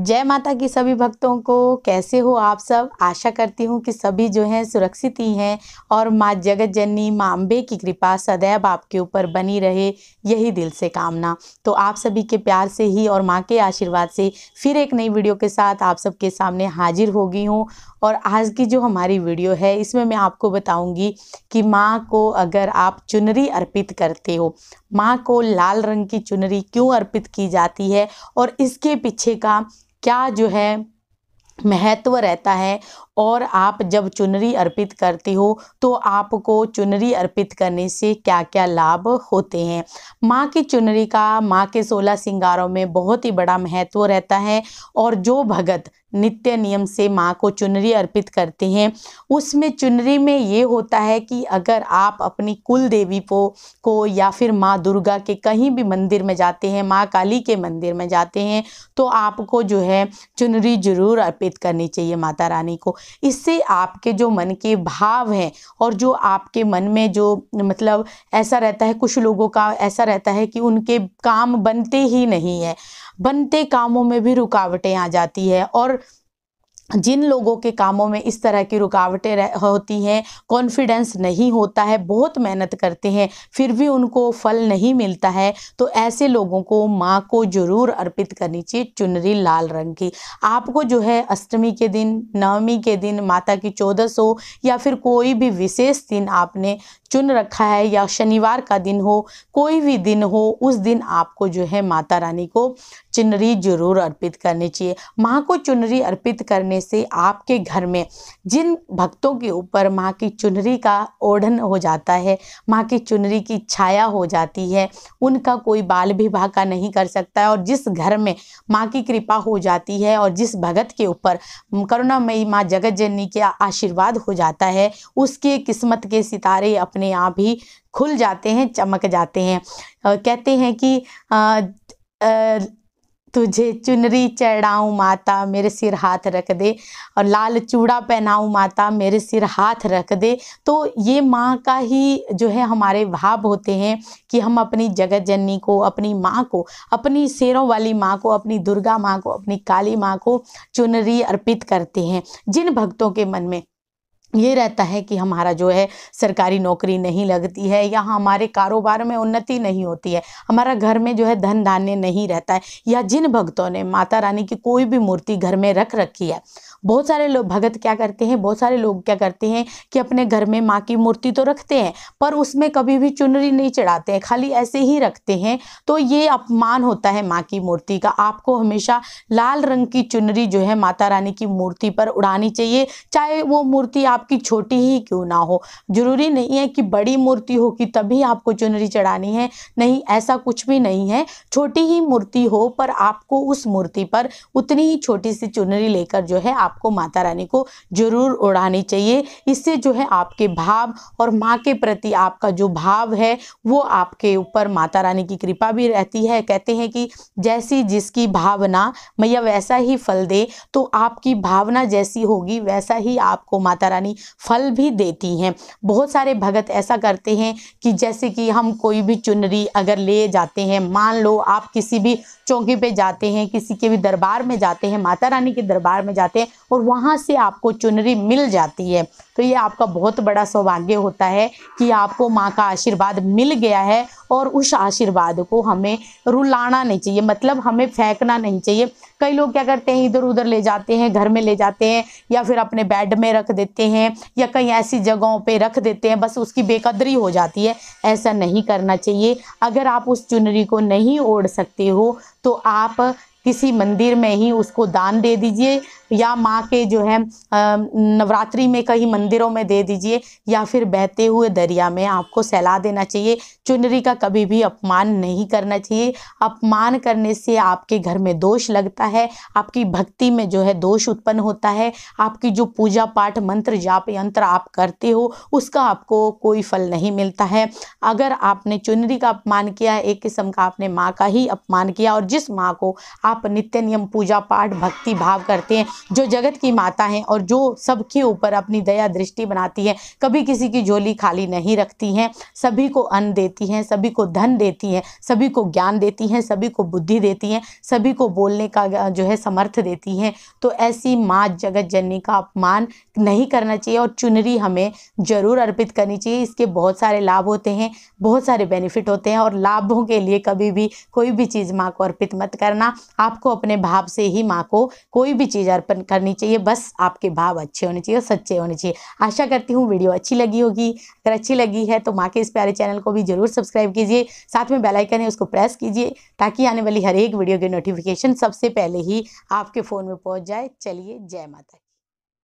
जय माता की सभी भक्तों को कैसे हो आप सब आशा करती हूँ कि सभी जो हैं सुरक्षित ही हैं और माँ जगत जननी माँ अम्बे की कृपा सदैव आपके ऊपर बनी रहे यही दिल से कामना तो आप सभी के प्यार से ही और माँ के आशीर्वाद से फिर एक नई वीडियो के साथ आप सबके सामने हाजिर हो गई हूँ और आज की जो हमारी वीडियो है इसमें मैं आपको बताऊँगी कि माँ को अगर आप चुनरी अर्पित करते हो माँ को लाल रंग की चुनरी क्यों अर्पित की जाती है और इसके पीछे का क्या जो है महत्व रहता है और आप जब चुनरी अर्पित करते हो तो आपको चुनरी अर्पित करने से क्या क्या लाभ होते हैं माँ की चुनरी का माँ के सोलह सिंगारों में बहुत ही बड़ा महत्व रहता है और जो भगत नित्य नियम से माँ को चुनरी अर्पित करते हैं उसमें चुनरी में ये होता है कि अगर आप अपनी कुल देवी को को या फिर माँ दुर्गा के कहीं भी मंदिर में जाते हैं माँ काली के मंदिर में जाते हैं तो आपको जो है चुनरी जरूर अर्पित करनी चाहिए माता रानी को इससे आपके जो मन के भाव हैं और जो आपके मन में जो मतलब ऐसा रहता है कुछ लोगों का ऐसा रहता है कि उनके काम बनते ही नहीं है बनते कामों में भी रुकावटें आ जाती है और जिन लोगों के कामों में इस तरह की रुकावटें होती हैं कॉन्फिडेंस नहीं होता है बहुत मेहनत करते हैं फिर भी उनको फल नहीं मिलता है तो ऐसे लोगों को माँ को जरूर अर्पित करनी चाहिए चुनरी लाल रंग की आपको जो है अष्टमी के दिन नवमी के दिन माता की चौदस हो या फिर कोई भी विशेष दिन आपने चुन रखा है या शनिवार का दिन हो कोई भी दिन हो उस दिन आपको जो है माता रानी को चुनरी जरूर अर्पित करनी चाहिए माँ को चुनरी अर्पित करने से आपके घर में जिन भक्तों के ऊपर माँ की चुनरी का ओढ़न हो जाता है माँ की चुनरी की छाया हो जाती है उनका कोई बाल भी भाका नहीं कर सकता और जिस घर में माँ की कृपा हो जाती है और जिस भगत के ऊपर करुणामयी माँ जगत जननी के आशीर्वाद हो जाता है उसके किस्मत के सितारे अपने आप ही खुल जाते हैं चमक जाते हैं कहते हैं कि आ, आ, तुझे चुनरी चढ़ाऊँ माता मेरे सिर हाथ रख दे और लाल चूड़ा पहनाऊँ माता मेरे सिर हाथ रख दे तो ये माँ का ही जो है हमारे भाव होते हैं कि हम अपनी जगत जननी को अपनी माँ को अपनी शेरों वाली माँ को अपनी दुर्गा माँ को अपनी काली माँ को चुनरी अर्पित करते हैं जिन भक्तों के मन में ये रहता है कि हमारा जो है सरकारी नौकरी नहीं लगती है या हमारे कारोबार में उन्नति नहीं होती है हमारा घर में जो है धन धान्य नहीं रहता है या जिन भक्तों ने माता रानी की कोई भी मूर्ति घर में रख रखी है बहुत सारे लोग भगत क्या करते हैं बहुत सारे लोग क्या करते हैं कि अपने घर में माँ की मूर्ति तो रखते हैं पर उसमें कभी भी चुनरी नहीं चढ़ाते हैं खाली ऐसे ही रखते हैं तो ये अपमान होता है माँ की मूर्ति का आपको हमेशा लाल रंग की चुनरी जो है माता रानी की मूर्ति पर उड़ानी चाहिए चाहे वो मूर्ति आप आपकी छोटी ही क्यों ना हो ज़रूरी नहीं है कि बड़ी मूर्ति हो कि तभी आपको चुनरी चढ़ानी है नहीं ऐसा कुछ भी नहीं है छोटी ही मूर्ति हो पर आपको उस मूर्ति पर उतनी ही छोटी सी चुनरी लेकर जो है आपको माता रानी को ज़रूर उड़ानी चाहिए इससे जो है आपके भाव और माँ के प्रति आपका जो भाव है वो आपके ऊपर माता रानी की कृपा भी रहती है कहते हैं कि जैसी जिसकी भावना मैया वैसा ही फल दे तो आपकी भावना जैसी होगी वैसा ही आपको माता रानी वाणी फल भी देती हैं बहुत सारे भगत ऐसा करते हैं कि जैसे कि हम कोई भी चुनरी अगर ले जाते हैं मान लो आप किसी भी चौकी पे जाते हैं किसी के भी दरबार में जाते हैं माता रानी के दरबार में जाते हैं और वहाँ से आपको चुनरी मिल जाती है तो ये आपका बहुत बड़ा सौभाग्य होता है कि आपको माँ का आशीर्वाद मिल गया है और उस आशीर्वाद को हमें रुलाना नहीं चाहिए मतलब हमें फेंकना नहीं चाहिए कई लोग क्या करते हैं इधर उधर ले जाते हैं घर में ले जाते हैं या फिर अपने बेड में रख देते हैं हैं या कहीं ऐसी जगहों पे रख देते हैं बस उसकी बेकदरी हो जाती है ऐसा नहीं करना चाहिए अगर आप उस चुनरी को नहीं ओढ़ सकते हो तो आप किसी मंदिर में ही उसको दान दे दीजिए या माँ के जो है नवरात्रि में कहीं मंदिरों में दे दीजिए या फिर बहते हुए दरिया में आपको सैला देना चाहिए चुनरी का कभी भी अपमान नहीं करना चाहिए अपमान करने से आपके घर में दोष लगता है आपकी भक्ति में जो है दोष उत्पन्न होता है आपकी जो पूजा पाठ मंत्र जाप यंत्र आप करते हो उसका आपको कोई फल नहीं मिलता है अगर आपने चुनरी का अपमान किया एक किस्म का आपने माँ का ही अपमान किया और जिस माँ को आप आप नित्य नियम पूजा पाठ भक्ति भाव करते हैं जो जगत की माता हैं और जो सबके ऊपर अपनी दया दृष्टि बनाती है कभी किसी की झोली खाली नहीं रखती हैं सभी को अन्न देती हैं सभी को धन देती हैं सभी को ज्ञान देती हैं सभी को बुद्धि देती हैं सभी को बोलने का जो है समर्थ देती हैं तो ऐसी माँ जगत जननी का अपमान नहीं करना चाहिए और चुनरी हमें ज़रूर अर्पित करनी चाहिए इसके बहुत सारे लाभ होते हैं बहुत सारे बेनिफिट होते हैं और लाभों के लिए कभी भी कोई भी चीज़ माँ को अर्पित मत करना आप आपको अपने भाव से ही माँ को कोई भी चीज़ अर्पण करनी चाहिए बस आपके भाव अच्छे होने चाहिए और सच्चे होने चाहिए आशा करती हूँ वीडियो अच्छी लगी होगी अगर अच्छी लगी है तो माँ के इस प्यारे चैनल को भी जरूर सब्सक्राइब कीजिए साथ में बेलाइकन है उसको प्रेस कीजिए ताकि आने वाली हर एक वीडियो की नोटिफिकेशन सबसे पहले ही आपके फ़ोन में पहुँच जाए चलिए जय माता